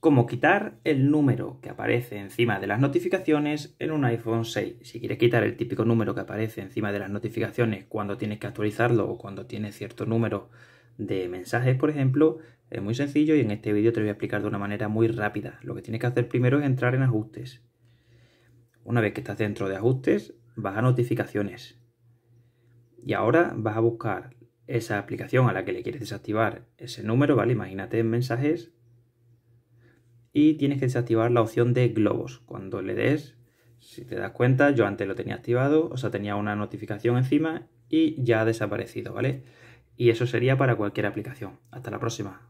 cómo quitar el número que aparece encima de las notificaciones en un iPhone 6. Si quieres quitar el típico número que aparece encima de las notificaciones cuando tienes que actualizarlo o cuando tienes cierto número de mensajes, por ejemplo, es muy sencillo y en este vídeo te lo voy a explicar de una manera muy rápida. Lo que tienes que hacer primero es entrar en ajustes. Una vez que estás dentro de ajustes, vas a notificaciones. Y ahora vas a buscar esa aplicación a la que le quieres desactivar ese número, ¿vale? Imagínate en mensajes, y tienes que desactivar la opción de globos. Cuando le des, si te das cuenta, yo antes lo tenía activado, o sea, tenía una notificación encima y ya ha desaparecido, ¿vale? Y eso sería para cualquier aplicación. Hasta la próxima.